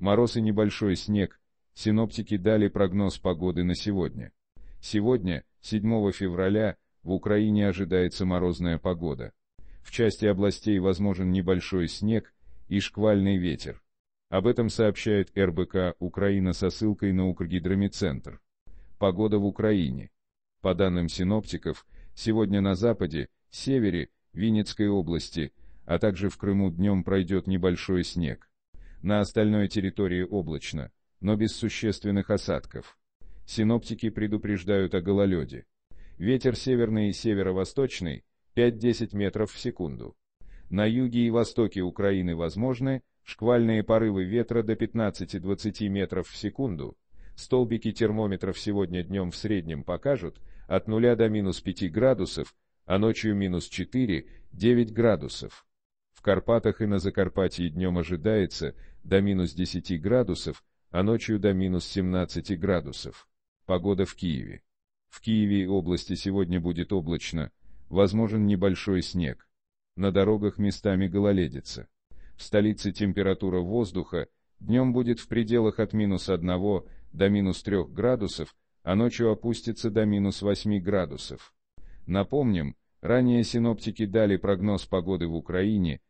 Мороз и небольшой снег. Синоптики дали прогноз погоды на сегодня. Сегодня, 7 февраля, в Украине ожидается морозная погода. В части областей возможен небольшой снег и шквальный ветер. Об этом сообщает РБК «Украина» со ссылкой на Укргидромедцентр. Погода в Украине. По данным синоптиков, сегодня на западе, севере, Винницкой области, а также в Крыму днем пройдет небольшой снег. На остальной территории облачно, но без существенных осадков. Синоптики предупреждают о гололеде. Ветер северный и северо-восточный 5-10 метров в секунду. На юге и востоке Украины возможны шквальные порывы ветра до 15-20 метров в секунду. Столбики термометров сегодня днем в среднем покажут от 0 до минус 5 градусов, а ночью минус 4-9 градусов. В Карпатах и на Закарпатье днем ожидается до минус 10 градусов, а ночью до минус 17 градусов. Погода в Киеве. В Киеве и области сегодня будет облачно, возможен небольшой снег. На дорогах местами гололедица. В столице температура воздуха днем будет в пределах от минус 1 до минус 3 градусов, а ночью опустится до минус 8 градусов. Напомним, ранее синоптики дали прогноз погоды в Украине –